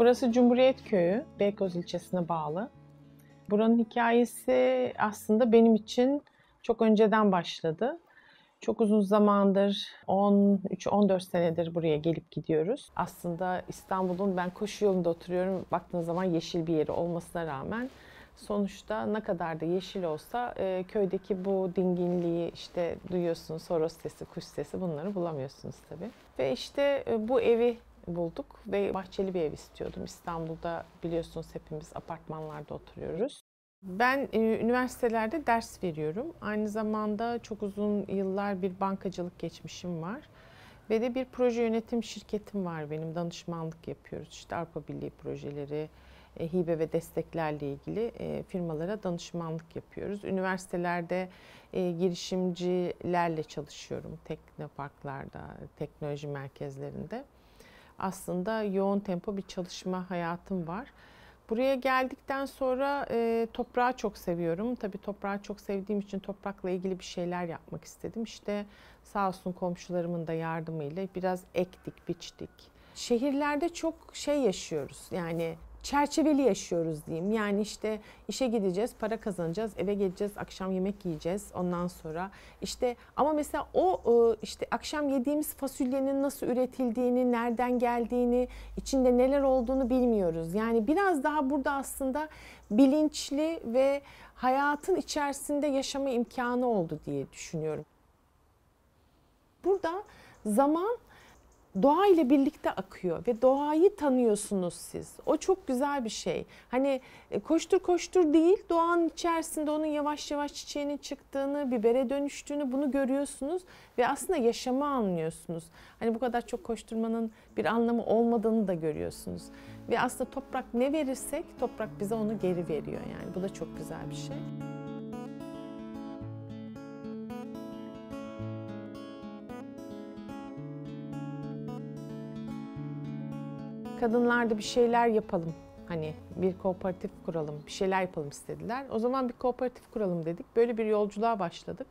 Burası Cumhuriyet Köyü, Beykoz ilçesine bağlı. Buranın hikayesi aslında benim için çok önceden başladı. Çok uzun zamandır, 13-14 senedir buraya gelip gidiyoruz. Aslında İstanbul'un ben koşu yolunda oturuyorum. Baktığınız zaman yeşil bir yeri olmasına rağmen sonuçta ne kadar da yeşil olsa e, köydeki bu dinginliği işte duyuyorsunuz horoz sesi, kuş sesi bunları bulamıyorsunuz tabii. Ve işte e, bu evi bulduk ve bahçeli bir ev istiyordum. İstanbul'da biliyorsunuz hepimiz apartmanlarda oturuyoruz. Ben e, üniversitelerde ders veriyorum. Aynı zamanda çok uzun yıllar bir bankacılık geçmişim var. Ve de bir proje yönetim şirketim var benim. Danışmanlık yapıyoruz. İşte Avrupa Birliği projeleri, e, hibe ve desteklerle ilgili e, firmalara danışmanlık yapıyoruz. Üniversitelerde girişimcilerle çalışıyorum. Teknoparklarda, teknoloji merkezlerinde aslında yoğun tempo bir çalışma hayatım var. Buraya geldikten sonra e, toprağı çok seviyorum. Tabii toprağı çok sevdiğim için toprakla ilgili bir şeyler yapmak istedim. İşte sağ olsun komşularımın da yardımıyla biraz ektik, biçtik. Şehirlerde çok şey yaşıyoruz. Yani çerçeveli yaşıyoruz diyeyim. Yani işte işe gideceğiz, para kazanacağız, eve geleceğiz, akşam yemek yiyeceğiz ondan sonra. işte ama mesela o e, işte akşam yediğimiz fasulyenin nasıl üretildiğini, nereden geldiğini, içinde neler olduğunu bilmiyoruz. Yani biraz daha burada aslında bilinçli ve hayatın içerisinde yaşama imkanı oldu diye düşünüyorum. Burada zaman doğa ile birlikte akıyor ve doğayı tanıyorsunuz siz. O çok güzel bir şey. Hani e, koştur koştur değil doğanın içerisinde onun yavaş yavaş çiçeğinin çıktığını, bibere dönüştüğünü bunu görüyorsunuz ve aslında yaşamı anlıyorsunuz. Hani bu kadar çok koşturmanın bir anlamı olmadığını da görüyorsunuz. Ve aslında toprak ne verirsek toprak bize onu geri veriyor yani. Bu da çok güzel bir şey. kadınlar da bir şeyler yapalım. Hani bir kooperatif kuralım, bir şeyler yapalım istediler. O zaman bir kooperatif kuralım dedik. Böyle bir yolculuğa başladık.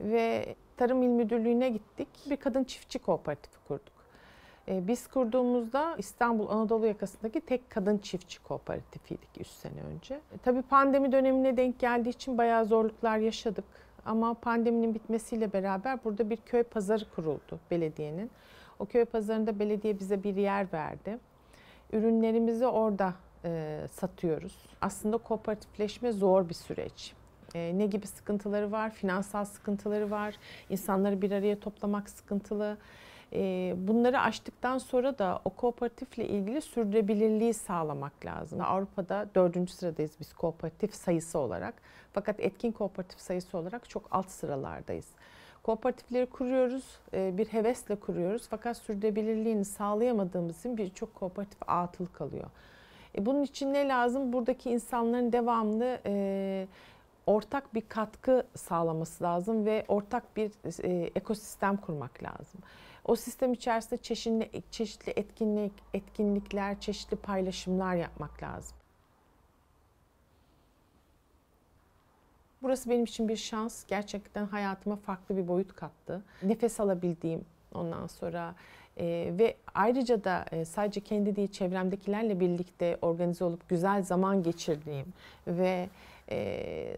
Ve Tarım İl Müdürlüğü'ne gittik. Bir kadın çiftçi kooperatifi kurduk. Ee, biz kurduğumuzda İstanbul Anadolu yakasındaki tek kadın çiftçi kooperatifiydik 3 sene önce. tabii pandemi dönemine denk geldiği için bayağı zorluklar yaşadık ama pandeminin bitmesiyle beraber burada bir köy pazarı kuruldu belediyenin. O köy pazarında belediye bize bir yer verdi. Ürünlerimizi orada e, satıyoruz. Aslında kooperatifleşme zor bir süreç. E, ne gibi sıkıntıları var? Finansal sıkıntıları var. İnsanları bir araya toplamak sıkıntılı. Ee, bunları açtıktan sonra da o kooperatifle ilgili sürdürülebilirliği sağlamak lazım. Avrupa'da dördüncü sıradayız biz kooperatif sayısı olarak. Fakat etkin kooperatif sayısı olarak çok alt sıralardayız. Kooperatifleri kuruyoruz, e, bir hevesle kuruyoruz fakat sürdürülebilirliğini sağlayamadığımız için birçok kooperatif atıl kalıyor. E, bunun için ne lazım? Buradaki insanların devamlı e, ortak bir katkı sağlaması lazım ve ortak bir ekosistem kurmak lazım. O sistem içerisinde çeşitli, çeşitli etkinlik, etkinlikler, çeşitli paylaşımlar yapmak lazım. Burası benim için bir şans. Gerçekten hayatıma farklı bir boyut kattı. Nefes alabildiğim ondan sonra e, ve ayrıca da e, sadece kendi değil çevremdekilerle birlikte organize olup güzel zaman geçirdiğim ve e,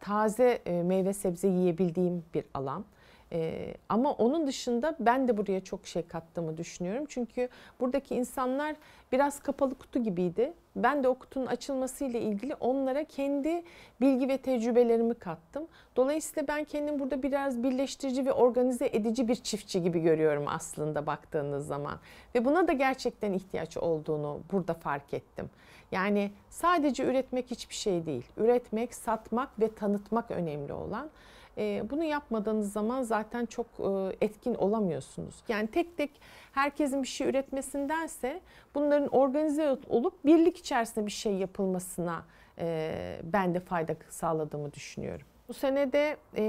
taze e, meyve sebze yiyebildiğim bir alan. Ee, ama onun dışında ben de buraya çok şey kattığımı düşünüyorum. Çünkü buradaki insanlar biraz kapalı kutu gibiydi. Ben de o kutunun açılmasıyla ilgili onlara kendi bilgi ve tecrübelerimi kattım. Dolayısıyla ben kendim burada biraz birleştirici ve organize edici bir çiftçi gibi görüyorum aslında baktığınız zaman. Ve buna da gerçekten ihtiyaç olduğunu burada fark ettim. Yani sadece üretmek hiçbir şey değil. Üretmek, satmak ve tanıtmak önemli olan. Ee, bunu yapmadığınız zaman zaten çok e, etkin olamıyorsunuz. Yani tek tek herkesin bir şey üretmesindense bunların organize olup birlik içerisinde bir şey yapılmasına e, ben de fayda sağladığımı düşünüyorum. Bu sene de e,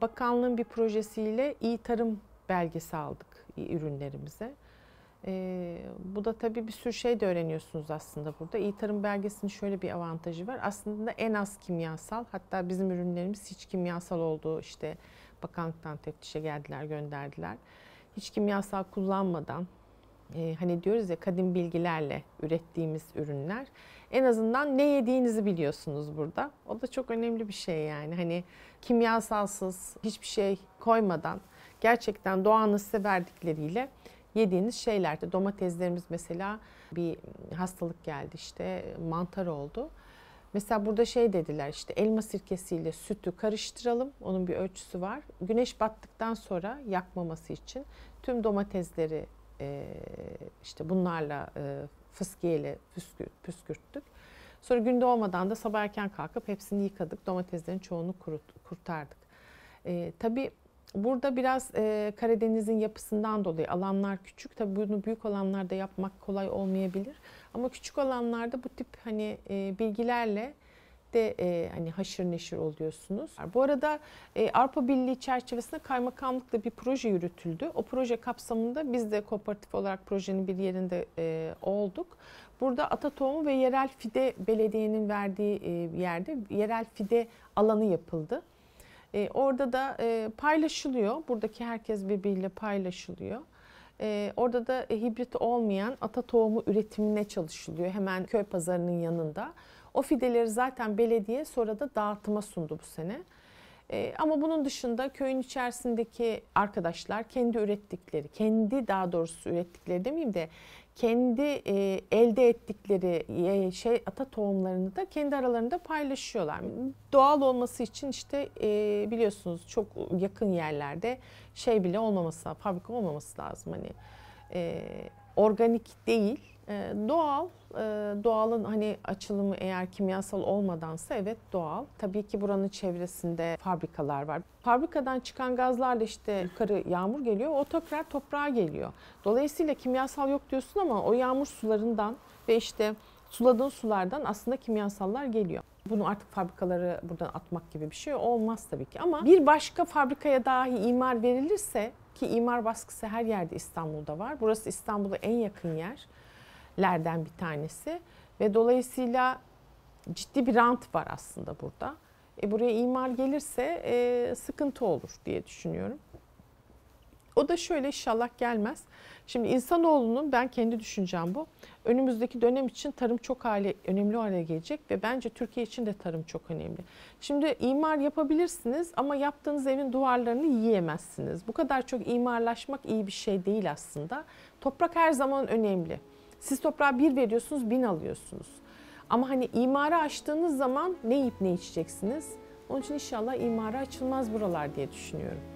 bakanlığın bir projesiyle iyi tarım belgesi aldık ürünlerimize. E, bu da tabii bir sürü şey de öğreniyorsunuz aslında burada. İyi tarım belgesinin şöyle bir avantajı var. Aslında en az kimyasal hatta bizim ürünlerimiz hiç kimyasal olduğu işte bakanlıktan teftişe geldiler gönderdiler. Hiç kimyasal kullanmadan e, hani diyoruz ya kadim bilgilerle ürettiğimiz ürünler en azından ne yediğinizi biliyorsunuz burada. O da çok önemli bir şey yani hani kimyasalsız hiçbir şey koymadan gerçekten doğanın size verdikleriyle yediğiniz şeylerde domateslerimiz mesela bir hastalık geldi işte mantar oldu. Mesela burada şey dediler işte elma sirkesiyle sütü karıştıralım. Onun bir ölçüsü var. Güneş battıktan sonra yakmaması için tüm domatesleri e, işte bunlarla e, fıskiyeyle püskürttük. Sonra günde olmadan da sabah erken kalkıp hepsini yıkadık. Domateslerin çoğunu kurut, kurtardık. E, tabii Burada biraz e, Karadeniz'in yapısından dolayı alanlar küçük. Tabii bunu büyük alanlarda yapmak kolay olmayabilir. Ama küçük alanlarda bu tip hani e, bilgilerle de e, hani haşır neşir oluyorsunuz. Bu arada e, Avrupa Birliği çerçevesinde kaymakamlıkla bir proje yürütüldü. O proje kapsamında biz de kooperatif olarak projenin bir yerinde e, olduk. Burada ata tohumu ve yerel fide belediyenin verdiği e, yerde yerel fide alanı yapıldı. E, orada da e, paylaşılıyor. Buradaki herkes birbiriyle paylaşılıyor. E, orada da e, hibrit olmayan ata tohumu üretimine çalışılıyor hemen köy pazarının yanında. O fideleri zaten belediye sonra da dağıtıma sundu bu sene. E, ama bunun dışında köyün içerisindeki arkadaşlar kendi ürettikleri, kendi daha doğrusu ürettikleri demeyeyim de kendi e, elde ettikleri e, şey ata tohumlarını da kendi aralarında paylaşıyorlar. Doğal olması için işte e, biliyorsunuz çok yakın yerlerde şey bile olmaması, fabrika olmaması lazım hani e, organik değil ee, doğal, e, doğalın hani açılımı eğer kimyasal olmadansa evet doğal. Tabii ki buranın çevresinde fabrikalar var. Fabrikadan çıkan gazlarla işte yukarı yağmur geliyor, o tekrar toprağa geliyor. Dolayısıyla kimyasal yok diyorsun ama o yağmur sularından ve işte suladığın sulardan aslında kimyasallar geliyor. Bunu artık fabrikaları buradan atmak gibi bir şey olmaz tabii ki ama bir başka fabrikaya dahi imar verilirse ki imar baskısı her yerde İstanbul'da var. Burası İstanbul'a en yakın yer lerden bir tanesi ve dolayısıyla ciddi bir rant var aslında burada. E buraya imar gelirse e, sıkıntı olur diye düşünüyorum. O da şöyle inşallah gelmez. Şimdi insanoğlunun ben kendi düşüncem bu. Önümüzdeki dönem için tarım çok hale, önemli hale gelecek ve bence Türkiye için de tarım çok önemli. Şimdi imar yapabilirsiniz ama yaptığınız evin duvarlarını yiyemezsiniz. Bu kadar çok imarlaşmak iyi bir şey değil aslında. Toprak her zaman önemli. Siz toprağa bir veriyorsunuz, bin alıyorsunuz. Ama hani imara açtığınız zaman ne yiyip ne içeceksiniz? Onun için inşallah imara açılmaz buralar diye düşünüyorum.